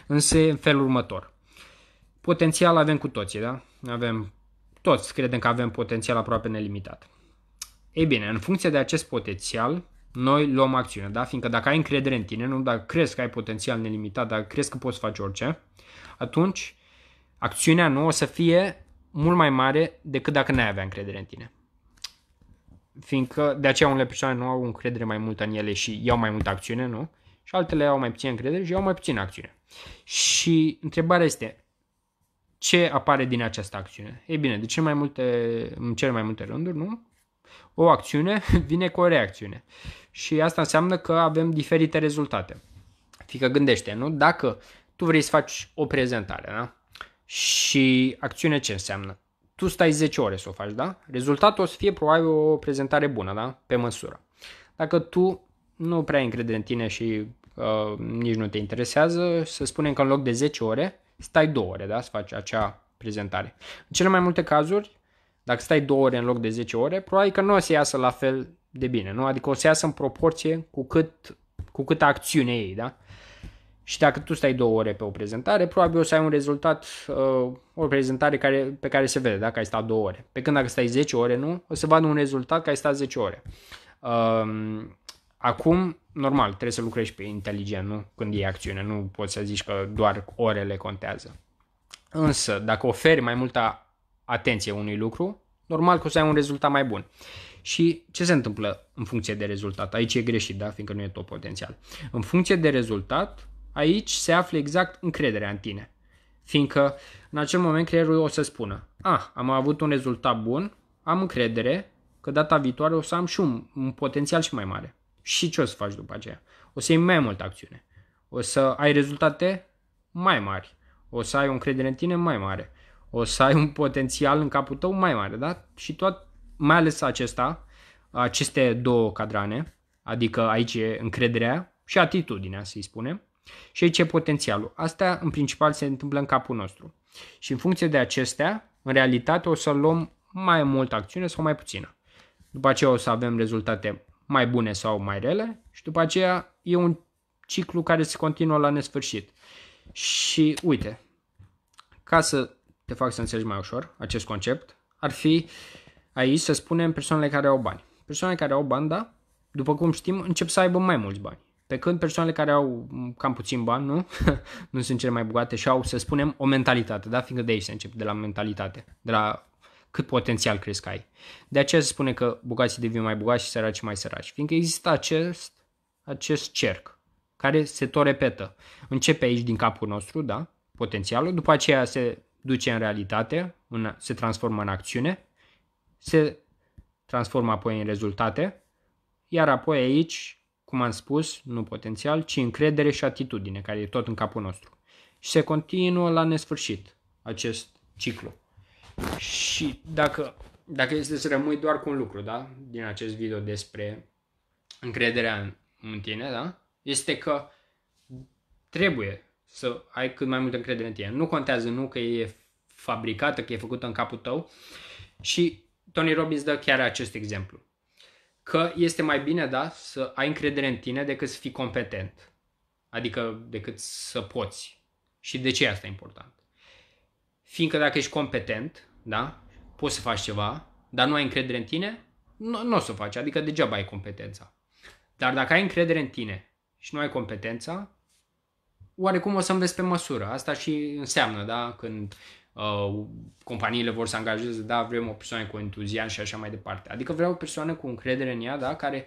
însă în felul următor. Potențial avem cu toții, da? Avem, toți credem că avem potențial aproape nelimitat. Ei bine, în funcție de acest potențial, noi luăm acțiune, da? Fiindcă dacă ai încredere în tine, nu dacă crezi că ai potențial nelimitat, dacă crezi că poți face orice, atunci acțiunea nu o să fie mult mai mare decât dacă n-ai avea încredere în tine. Fiindcă de aceea unele persoane nu au încredere mai mult în ele și iau mai multă acțiune, nu? Și altele au mai puțin încredere și iau mai puțin acțiune. Și întrebarea este, ce apare din această acțiune? Ei bine, de ce mai multe, în cele mai multe rânduri, nu? O acțiune vine cu o reacțiune și asta înseamnă că avem diferite rezultate. Fică gândește, nu? Dacă tu vrei să faci o prezentare, da? Și acțiune ce înseamnă? Tu stai 10 ore să o faci, da? Rezultatul o să fie probabil o prezentare bună, da? Pe măsură. Dacă tu nu prea ai încredere în tine și uh, nici nu te interesează, să spunem că în loc de 10 ore, stai 2 ore, da? Să faci acea prezentare. În cele mai multe cazuri, dacă stai 2 ore în loc de 10 ore, probabil că nu o să iasă la fel de bine, nu? Adică o să iasă în proporție cu cât, cu cât acțiune ei, da? Și dacă tu stai două ore pe o prezentare, probabil o să ai un rezultat, uh, o prezentare care, pe care se vede dacă ai stat două ore. Pe când dacă stai 10 ore, nu, o să vadă un rezultat că ai stat 10 ore. Uh, acum, normal, trebuie să lucrezi pe inteligent, nu? Când e acțiune, nu poți să zici că doar orele contează. Însă, dacă oferi mai multă atenție unui lucru, normal că o să ai un rezultat mai bun. Uh, și ce se întâmplă în funcție de rezultat. Aici e greșit, da? fiindcă nu e tot potențial. În funcție de rezultat, aici se află exact încrederea în tine. Fiindcă în acel moment creierul o să spună, a, ah, am avut un rezultat bun, am încredere că data viitoare o să am și un, un potențial și mai mare. Și ce o să faci după aceea? O să iei mai multă acțiune. O să ai rezultate mai mari. O să ai o încredere în tine mai mare. O să ai un potențial în capul tău mai mare, da? Și tot mai ales acesta, aceste două cadrane, adică aici e încrederea și atitudinea, să-i spunem, și aici e potențialul. Asta în principal se întâmplă în capul nostru. Și în funcție de acestea, în realitate o să luăm mai mult acțiune sau mai puțină. După aceea o să avem rezultate mai bune sau mai rele și după aceea e un ciclu care se continuă la nesfârșit. Și uite, ca să te fac să înțelegi mai ușor acest concept, ar fi uh, Aici să spunem persoanele care au bani. Persoanele care au bani, da, după cum știm, încep să aibă mai mulți bani. Pe când persoanele care au cam puțin bani, nu? nu sunt cele mai bogate și au, să spunem, o mentalitate, da? Fiindcă de aici se începe, de la mentalitate, de la cât potențial crezi că ai. De aceea se spune că bogații devin mai bogați și săraci mai săraci, fiindcă există acest, acest cerc care se tot repetă. Începe aici din capul nostru, da? Potențialul, după aceea se duce în realitate, în, se transformă în acțiune se transformă apoi în rezultate, iar apoi aici, cum am spus, nu potențial, ci încredere și atitudine, care e tot în capul nostru. Și se continuă la nesfârșit acest ciclu. Și dacă, dacă este să rămâi doar cu un lucru, da? Din acest video despre încrederea în, în tine, da? Este că trebuie să ai cât mai multă încredere în tine. Nu contează nu că e fabricată, că e făcută în capul tău și Tony Robbins dă chiar acest exemplu. Că este mai bine, da, să ai încredere în tine decât să fii competent. Adică decât să poți. Și de ce asta e important? Fiindcă dacă ești competent, da, poți să faci ceva, dar nu ai încredere în tine, nu, nu o să faci, adică degeaba ai competența. Dar dacă ai încredere în tine și nu ai competența, oarecum o să înveți pe măsură. Asta și înseamnă, da, când Uh, companiile vor să angajeze, da, vrem o persoană cu entuziasm și așa mai departe. Adică vreau o persoană cu încredere în ea, da, care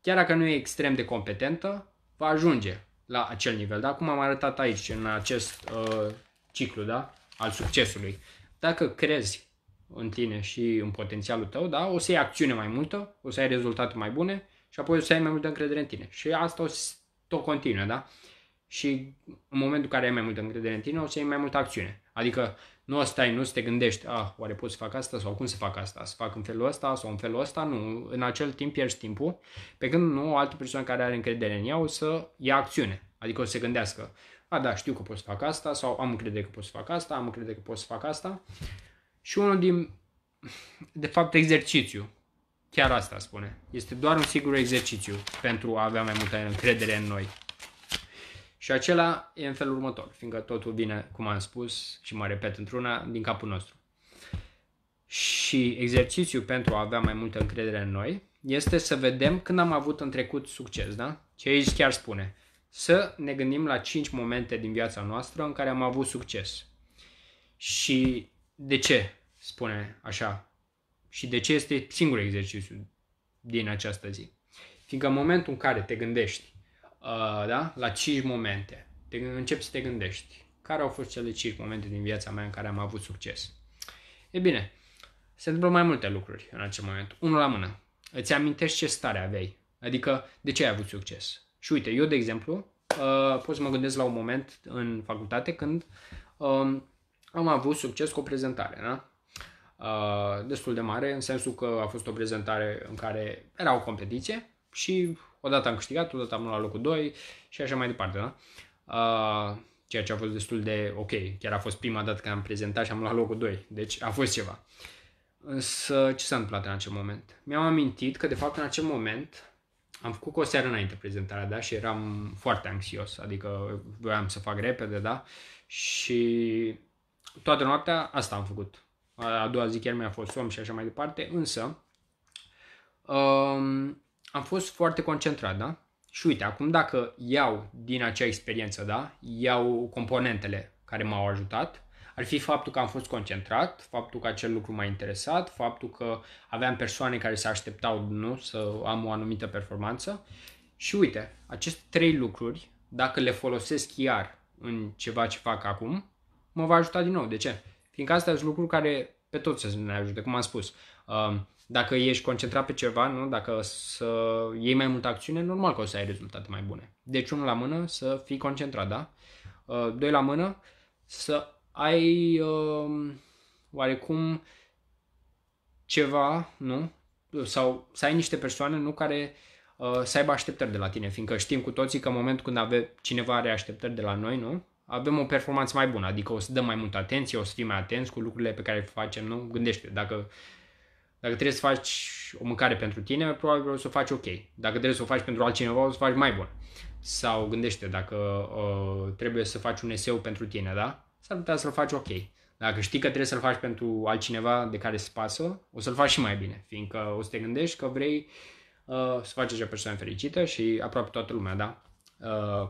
chiar dacă nu e extrem de competentă, va ajunge la acel nivel, da, cum am arătat aici, în acest uh, ciclu, da, al succesului. Dacă crezi în tine și în potențialul tău, da, o să ai acțiune mai multă, o să ai rezultate mai bune și apoi o să ai mai multă încredere în tine. Și asta o să tot continuă, da? Și în momentul în care ai mai multă încredere în tine, o să ai mai multă acțiune. Adică nu stai, nu te gândești, ah, oare pot să fac asta sau cum să fac asta, să fac în felul ăsta sau în felul ăsta, nu. În acel timp pierzi timpul, pe când nu o altă persoană care are încredere în ea o să ia acțiune. Adică o să se gândească, a, da, știu că pot să fac asta sau am încredere că pot să fac asta, am încredere că pot să fac asta. Și unul din, de fapt, exercițiu, chiar asta spune, este doar un sigur exercițiu pentru a avea mai multă încredere în noi. Și acela e în felul următor, fiindcă totul vine, cum am spus și mă repet într-una, din capul nostru. Și exercițiul pentru a avea mai multă încredere în noi este să vedem când am avut în trecut succes, da? Și aici chiar spune, să ne gândim la 5 momente din viața noastră în care am avut succes. Și de ce spune așa? Și de ce este singurul exercițiu din această zi? Fiindcă în momentul în care te gândești uh, da? la 5 momente. Te, începi să te gândești care au fost cele 5 momente din viața mea în care am avut succes. E bine, se întâmplă mai multe lucruri în acel moment. Unul la mână. Îți amintești ce stare aveai. Adică, de ce ai avut succes? Și uite, eu, de exemplu, uh, pot să mă gândesc la un moment în facultate când um, am avut succes cu o prezentare, da? Uh, destul de mare, în sensul că a fost o prezentare în care era o competiție și odată am câștigat, odată am luat locul 2 și așa mai departe, da? Uh, ceea ce a fost destul de ok. Chiar a fost prima dată când am prezentat și am luat locul 2. Deci a fost ceva. Însă ce s-a întâmplat în acel moment? Mi-am amintit că de fapt în acel moment am făcut o seară înainte prezentarea, da? Și eram foarte anxios, adică voiam să fac repede, da? Și toată noaptea asta am făcut. A doua zi chiar mi-a fost somn și așa mai departe, însă um, am fost foarte concentrat, da? Și uite, acum dacă iau din acea experiență, da, iau componentele care m-au ajutat, ar fi faptul că am fost concentrat, faptul că acel lucru m-a interesat, faptul că aveam persoane care se așteptau nu, să am o anumită performanță. Și uite, aceste trei lucruri, dacă le folosesc chiar în ceva ce fac acum, mă va ajuta din nou. De ce? Fiindcă astea sunt lucruri care pe toți să ne ajute, cum am spus. Uh, dacă ești concentrat pe ceva, nu? dacă să iei mai multă acțiune, normal că o să ai rezultate mai bune. Deci, unul la mână, să fii concentrat, da? Uh, doi la mână, să ai um, oarecum ceva, nu? Sau să ai niște persoane, nu? Care uh, să aibă așteptări de la tine, fiindcă știm cu toții că în momentul când ave, cineva are așteptări de la noi, nu? avem o performanță mai bună, adică o să dăm mai multă atenție, o să fim mai atenți cu lucrurile pe care le facem, nu? Gândește, dacă dacă trebuie să faci o mâncare pentru tine, probabil o să o faci ok. Dacă trebuie să o faci pentru altcineva, o să o faci mai bun. Sau gândește, dacă uh, trebuie să faci un eseu pentru tine, da? S-ar putea să-l faci ok. Dacă știi că trebuie să-l faci pentru altcineva de care se pasă, o să-l faci și mai bine, fiindcă o să te gândești că vrei uh, să faci acea persoană fericită și aproape toată lumea, da? Uh,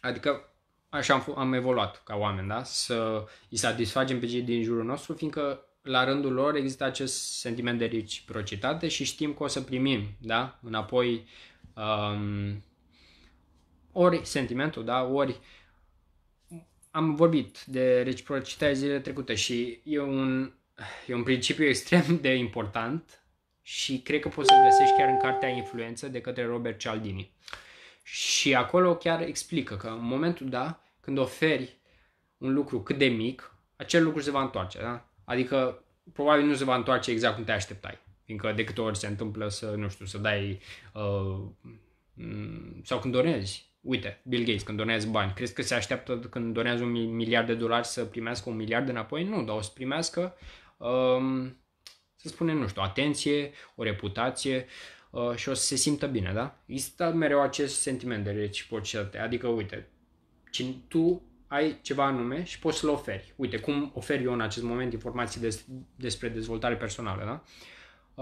adică așa am, am evoluat ca oameni, da? Să îi satisfacem pe cei din jurul nostru, fiindcă la rândul lor există acest sentiment de reciprocitate și știm că o să primim da? înapoi um, ori sentimentul, da? ori am vorbit de reciprocitate zilele trecute și e un, e un principiu extrem de important și cred că poți să găsești chiar în cartea Influență de către Robert Cialdini. Și acolo chiar explică că în momentul da, când oferi un lucru cât de mic, acel lucru se va întoarce. Da? Adică probabil nu se va întoarce exact cum te așteptai. Fiindcă de câte ori se întâmplă să, nu știu, să dai uh, mm, sau când donezi. Uite, Bill Gates, când donezi bani, crezi că se așteaptă când donează un miliard de dolari să primească un miliard înapoi? Nu, dar o să primească, um, să spunem, nu știu, atenție, o reputație uh, și o să se simtă bine, da? Există mereu acest sentiment de reciprocitate. Adică, uite, tu ai ceva anume și poți să-l oferi. Uite, cum ofer eu în acest moment informații des, despre dezvoltare personală, da?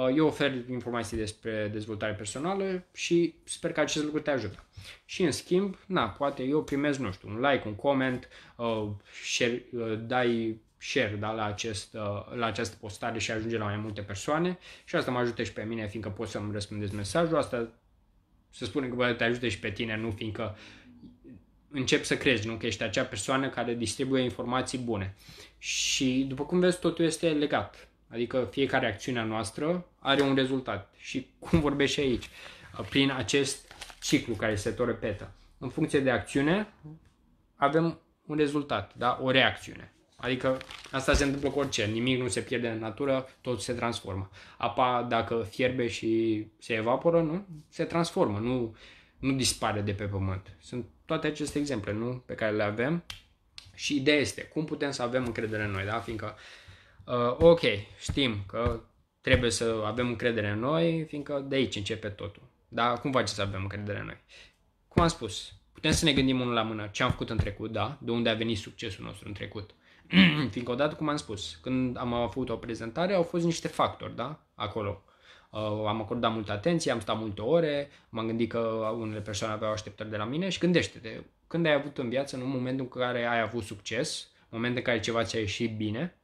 Uh, eu ofer informații despre dezvoltare personală și sper că acest lucru te ajută. Și în schimb, na, poate eu primez, nu știu, un like, un comment, uh, share, uh, dai share da, la, acest, uh, la această postare și ajunge la mai multe persoane și asta mă ajută și pe mine, fiindcă pot să-mi răspundeți mesajul, asta să spunem că te ajută și pe tine, nu fiindcă uh, începi să crezi, nu? Că ești acea persoană care distribuie informații bune. Și după cum vezi, totul este legat. Adică fiecare acțiune a noastră are un rezultat. Și cum vorbești aici? Prin acest ciclu care se tot repetă. În funcție de acțiune avem un rezultat, da? o reacțiune. Adică asta se întâmplă cu orice, nimic nu se pierde în natură, tot se transformă. Apa dacă fierbe și se evaporă, nu? Se transformă, nu, nu dispare de pe pământ. Sunt toate aceste exemple nu, pe care le avem. Și ideea este cum putem să avem încredere în noi, da? fiindcă, uh, ok, știm că trebuie să avem încredere în noi, fiindcă de aici începe totul. Dar cum facem să avem încredere în noi? Cum am spus, putem să ne gândim unul la mână ce am făcut în trecut, da, de unde a venit succesul nostru în trecut. fiindcă odată, cum am spus, când am avut o prezentare, au fost niște factori, da, acolo Uh, am acordat multă atenție, am stat multe ore, m-am gândit că unele persoane aveau așteptări de la mine și gândește-te, când ai avut în viață, în moment în care ai avut succes, moment în care ceva ți-a ieșit bine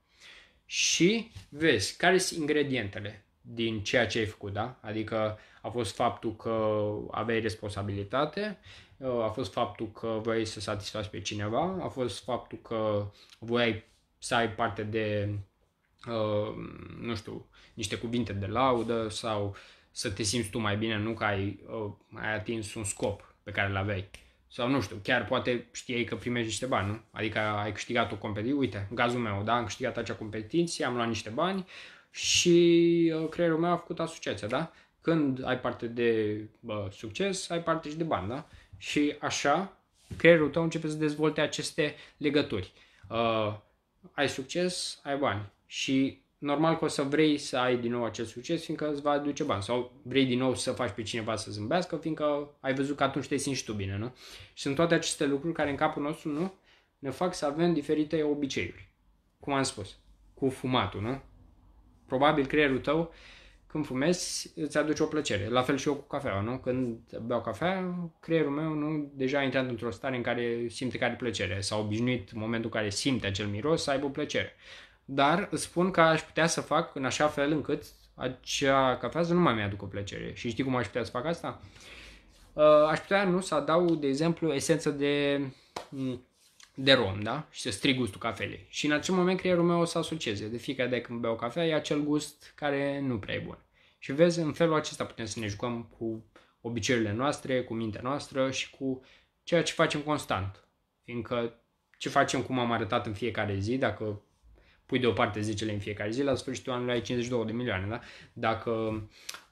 și vezi care sunt ingredientele din ceea ce ai făcut, da? Adică a fost faptul că aveai responsabilitate, uh, a fost faptul că voiai să satisfaci pe cineva, a fost faptul că voiai să ai parte de uh, nu știu, niște cuvinte de laudă sau să te simți tu mai bine, nu că ai, uh, ai atins un scop pe care l-aveai. Sau nu știu, chiar poate știi că primești niște bani, nu? Adică ai câștigat o competiție, uite, în cazul meu, da, am câștigat acea competiție, am luat niște bani și uh, creierul meu a făcut asociația, da? Când ai parte de uh, succes, ai parte și de bani, da? Și așa, creierul tău începe să dezvolte aceste legături. Uh, ai succes, ai bani și normal că o să vrei să ai din nou acest succes, fiindcă îți va aduce bani. Sau vrei din nou să faci pe cineva să zâmbească, fiindcă ai văzut că atunci te simți și tu bine, nu? Și sunt toate aceste lucruri care în capul nostru, nu? Ne fac să avem diferite obiceiuri. Cum am spus, cu fumatul, nu? Probabil creierul tău, când fumezi, îți aduce o plăcere. La fel și eu cu cafeaua, nu? Când beau cafea, creierul meu, nu? Deja a intrat într-o stare în care simte că are plăcere. S-a obișnuit momentul în care simte acel miros să aibă o plăcere dar spun că aș putea să fac în așa fel încât acea cafea să nu mai mi-aducă plăcere. Și știi cum aș putea să fac asta? Uh, aș putea, nu, să adaug, de exemplu, esență de, mm, de rom, da? Și să strig gustul cafelei. Și în acel moment creierul meu o să asocieze. De fiecare dată când beau cafea, e acel gust care nu prea e bun. Și vezi, în felul acesta putem să ne jucăm cu obiceiurile noastre, cu mintea noastră și cu ceea ce facem constant. Fiindcă ce facem, cum am arătat în fiecare zi, dacă pui deoparte 10 lei în fiecare zi, la sfârșitul anului ai 52 de milioane, da? Dacă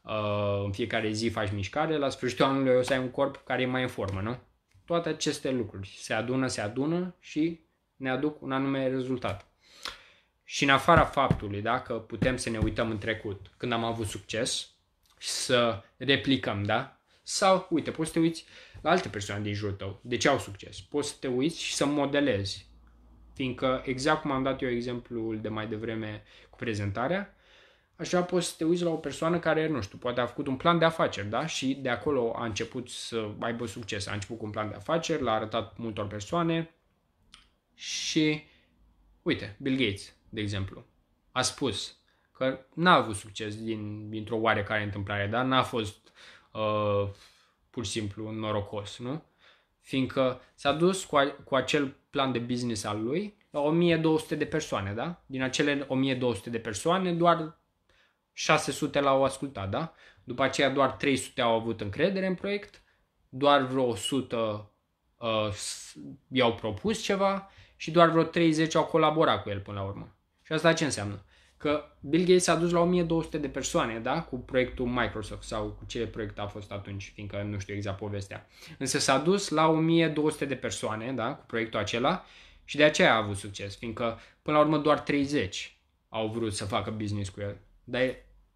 uh, în fiecare zi faci mișcare, la sfârșitul anului o să ai un corp care e mai în formă, nu? Toate aceste lucruri se adună, se adună și ne aduc un anume rezultat. Și în afara faptului, dacă putem să ne uităm în trecut, când am avut succes, să replicăm, da? Sau, uite, poți să te uiți la alte persoane din jurul tău, de ce au succes. Poți să te uiți și să modelezi Fiindcă exact cum am dat eu exemplul de mai devreme cu prezentarea, așa poți să te uiți la o persoană care, nu știu, poate a făcut un plan de afaceri, da? Și de acolo a început să aibă succes. A început cu un plan de afaceri, l-a arătat multor persoane și, uite, Bill Gates, de exemplu, a spus că n-a avut succes din, dintr-o oarecare întâmplare, da? N-a fost uh, pur și simplu norocos, nu? fiindcă s-a dus cu, a, cu acel plan de business al lui la 1200 de persoane, da? Din acele 1200 de persoane, doar 600 l-au ascultat, da? După aceea doar 300 au avut încredere în proiect, doar vreo 100 uh, i-au propus ceva și doar vreo 30 au colaborat cu el până la urmă. Și asta ce înseamnă? că Bill Gates a dus la 1200 de persoane, da? Cu proiectul Microsoft sau cu ce proiect a fost atunci, fiindcă nu știu exact povestea. Însă s-a dus la 1200 de persoane, da? Cu proiectul acela și de aceea a avut succes, fiindcă până la urmă doar 30 au vrut să facă business cu el. Dar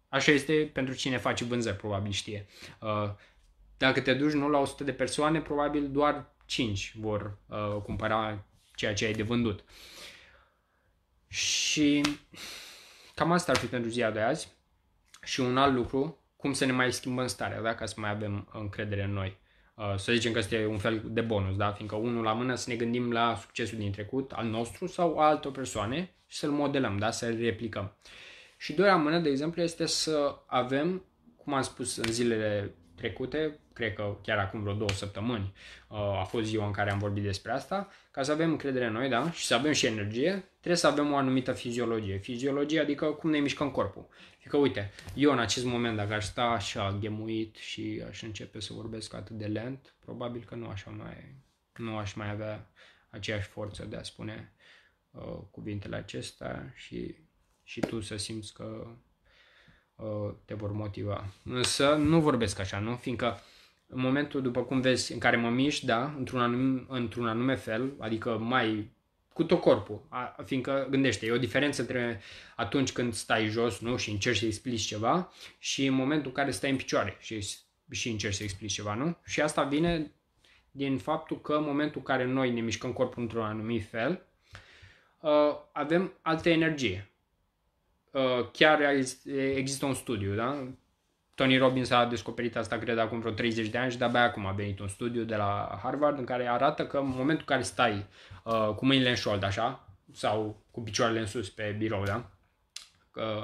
așa este pentru cine face vânzări, probabil știe. Uh, dacă te duci nu la 100 de persoane, probabil doar 5 vor uh, cumpăra ceea ce ai de vândut. Și Cam asta ar fi pentru ziua de azi. Și un alt lucru, cum să ne mai schimbăm starea, da? ca să mai avem încredere în noi. Uh, să zicem că este un fel de bonus, da? fiindcă unul la mână să ne gândim la succesul din trecut, al nostru sau al altor persoane și să-l modelăm, da? să-l replicăm. Și doi la mână, de exemplu, este să avem, cum am spus în zilele trecute, cred că chiar acum vreo două săptămâni uh, a fost ziua în care am vorbit despre asta, ca să avem încredere în noi, da, și să avem și energie, trebuie să avem o anumită fiziologie. Fiziologie adică cum ne mișcăm corpul. Adică, uite, eu în acest moment dacă aș sta așa ghemuit și aș începe să vorbesc atât de lent, probabil că nu aș mai, nu aș mai avea aceeași forță de a spune uh, cuvintele acestea și, și tu să simți că Uh, te vor motiva. Însă nu vorbesc așa, nu? Fiindcă în momentul, după cum vezi, în care mă mișc, da, într-un anum, într-un anume fel, adică mai cu tot corpul, a, fiindcă gândește, e o diferență între atunci când stai jos nu, și încerci să explici ceva și în momentul în care stai în picioare și, și încerci să explici ceva, nu? Și asta vine din faptul că în momentul în care noi ne mișcăm corpul într-un anumit fel, uh, avem altă energie. Uh, chiar există un studiu, da? Tony Robbins a descoperit asta, cred, acum vreo 30 de ani și de-abia acum a venit un studiu de la Harvard în care arată că în momentul în care stai uh, cu mâinile în șold, așa, sau cu picioarele în sus pe birou, da? Că,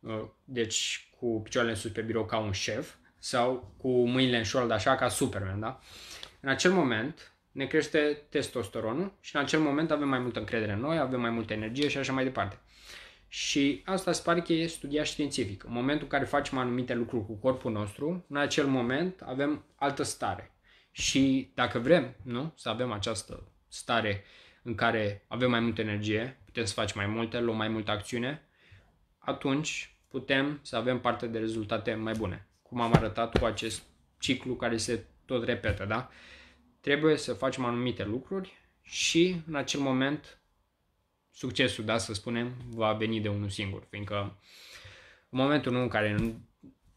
uh, deci cu picioarele în sus pe birou ca un șef sau cu mâinile în șold, așa, ca Superman, da? În acel moment ne crește testosteronul și în acel moment avem mai multă încredere în noi, avem mai multă energie și așa mai departe. Și asta se pare că e studiat științific. În momentul în care facem anumite lucruri cu corpul nostru, în acel moment avem altă stare. Și dacă vrem, nu? Să avem această stare în care avem mai multă energie, putem să facem mai multe, luăm mai multă acțiune, atunci putem să avem parte de rezultate mai bune. Cum am arătat cu acest ciclu care se tot repetă, da? Trebuie să facem anumite lucruri și în acel moment succesul, da, să spunem, va veni de unul singur, fiindcă în momentul în care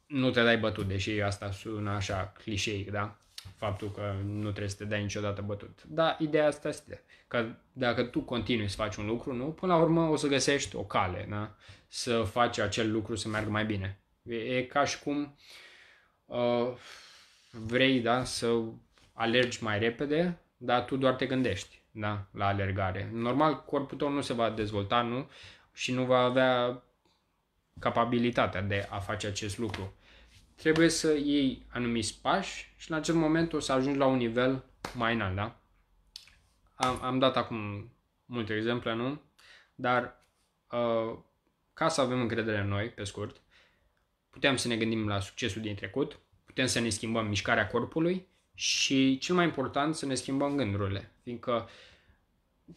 nu, te dai bătut, deși asta sună așa clișeic, da? Faptul că nu trebuie să te dai niciodată bătut. Da, ideea asta este că dacă tu continui să faci un lucru, nu, până la urmă o să găsești o cale, da? Să faci acel lucru să meargă mai bine. E, e ca și cum uh, vrei, da, să alergi mai repede, dar tu doar te gândești da, la alergare. Normal, corpul tău nu se va dezvolta nu? și nu va avea capabilitatea de a face acest lucru. Trebuie să iei anumiți pași și în acel moment o să ajungi la un nivel mai înalt, da? Am, am dat acum multe exemple, nu? Dar uh, ca să avem încredere în noi, pe scurt, putem să ne gândim la succesul din trecut, putem să ne schimbăm mișcarea corpului, și cel mai important să ne schimbăm gândurile, fiindcă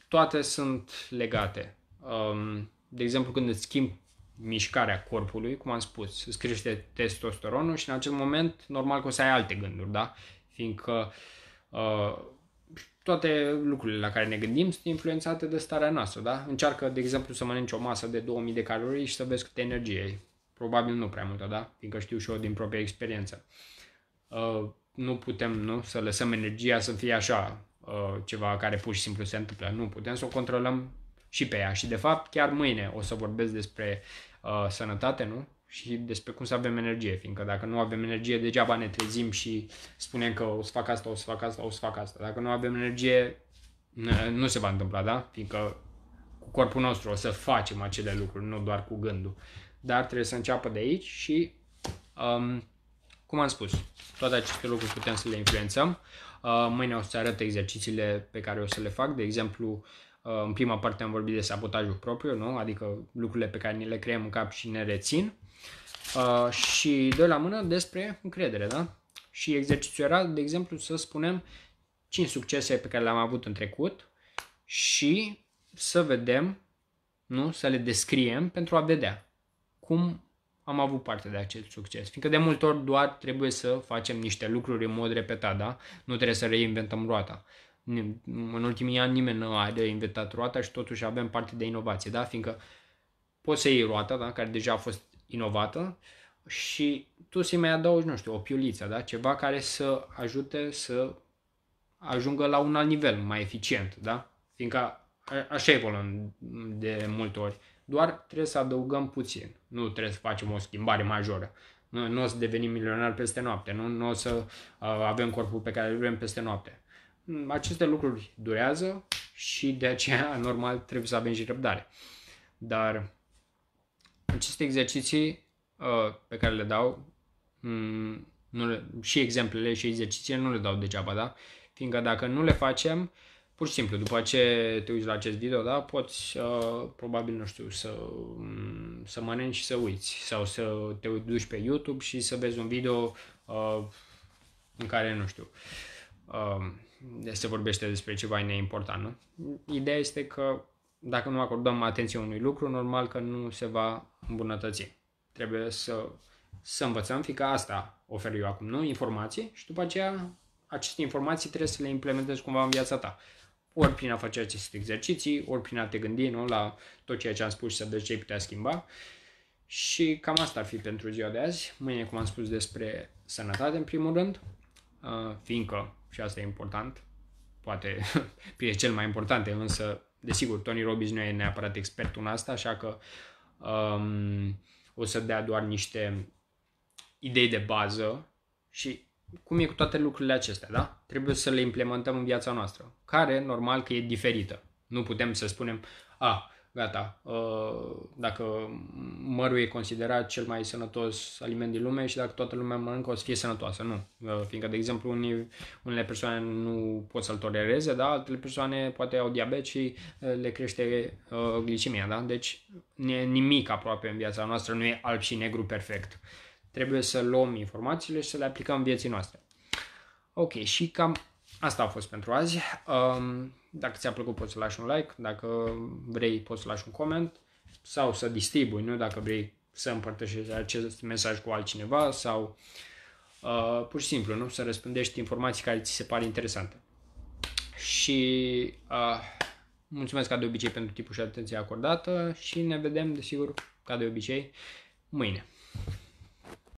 toate sunt legate. Um, de exemplu, când îți schimbi mișcarea corpului, cum am spus, îți crește testosteronul și în acel moment normal că o să ai alte gânduri, da? Fiindcă uh, toate lucrurile la care ne gândim sunt influențate de starea noastră, da? Încearcă, de exemplu, să mănânci o masă de 2000 de calorii și să vezi câte energie ai. Probabil nu prea multă, da? Fiindcă știu și eu din propria experiență. Uh, nu putem nu, să lăsăm energia să fie așa uh, ceva care pur și simplu se întâmplă. Nu, putem să o controlăm și pe ea. Și de fapt, chiar mâine o să vorbesc despre uh, sănătate, nu? Și despre cum să avem energie, fiindcă dacă nu avem energie, degeaba ne trezim și spunem că o să fac asta, o să fac asta, o să fac asta. Dacă nu avem energie, nu se va întâmpla, da? Fiindcă cu corpul nostru o să facem acele lucruri, nu doar cu gândul. Dar trebuie să înceapă de aici și, um, cum am spus, toate aceste lucruri putem să le influențăm. Uh, mâine o să arăt exercițiile pe care o să le fac. De exemplu, uh, în prima parte am vorbit de sabotajul propriu, nu? adică lucrurile pe care ni le creăm în cap și ne rețin. Uh, și doi la mână despre încredere. Da? Și exercițiul era, de exemplu, să spunem 5 succese pe care le-am avut în trecut și să vedem, nu? să le descriem pentru a vedea cum am avut parte de acest succes. Fiindcă de multe ori doar trebuie să facem niște lucruri în mod repetat, da? Nu trebuie să reinventăm roata. În ultimii ani nimeni nu a reinventat roata și totuși avem parte de inovație, da? Fiindcă poți să iei roata, da? Care deja a fost inovată și tu să-i mai adaugi, nu știu, o piuliță, da? Ceva care să ajute să ajungă la un alt nivel mai eficient, da? Fiindcă așa e de multe ori doar trebuie să adăugăm puțin. Nu trebuie să facem o schimbare majoră. Nu, nu o să devenim milionari peste noapte, nu, nu o să uh, avem corpul pe care îl vrem peste noapte. Mm, aceste lucruri durează și de aceea, normal, trebuie să avem și răbdare. Dar aceste exerciții uh, pe care le dau, um, nu le, și exemplele și exercițiile nu le dau degeaba, da? Fiindcă dacă nu le facem, uh, pur și simplu, după ce te uiți la acest video, da, poți, uh, probabil, nu știu, să, mm, să mănânci și să uiți sau să te duci pe YouTube și să vezi un video uh, în care, nu știu, uh, se vorbește despre ceva neimportant, nu? Ideea este că dacă nu acordăm atenție unui lucru, normal că nu se va îmbunătăți. Trebuie să, să învățăm, fiindcă asta ofer eu acum, nu? Informații și după aceea aceste informații trebuie să le implementezi cumva în viața ta ori prin a face aceste exerciții, ori prin a te gândi nu, la tot ceea ce am spus și să vezi ce ai putea schimba. Și cam asta ar fi pentru ziua de azi. Mâine, cum am spus, despre sănătate, în primul rând, uh, fiindcă, și asta e important, poate e cel mai important, însă, desigur, Tony Robbins nu e neapărat expertul în asta, așa că um, o să dea doar niște idei de bază și cum e cu toate lucrurile acestea, da? Trebuie să le implementăm în viața noastră, care normal că e diferită. Nu putem să spunem, a, gata, ă, dacă mărul e considerat cel mai sănătos aliment din lume și dacă toată lumea mănâncă, o să fie sănătoasă. Nu. Ă, fiindcă, de exemplu, unii, unele persoane nu pot să-l tolereze, da? altele persoane poate au diabet și ă, le crește glicemia. Da? Deci nimic aproape în viața noastră nu e alb și negru perfect. Uh, Trebuie să luăm informațiile și să le aplicăm vieții noastre. Ok, și cam asta a fost pentru azi. Um, dacă ți-a plăcut poți să lași un like, dacă vrei poți să lași un coment sau să distribui, nu dacă vrei să împărtășești acest mesaj cu altcineva sau uh, pur și simplu, nu? Să răspândești informații care ți se par interesante. Și uh, mulțumesc ca de obicei pentru tipul și atenția acordată și ne vedem, desigur, ca de obicei, mâine.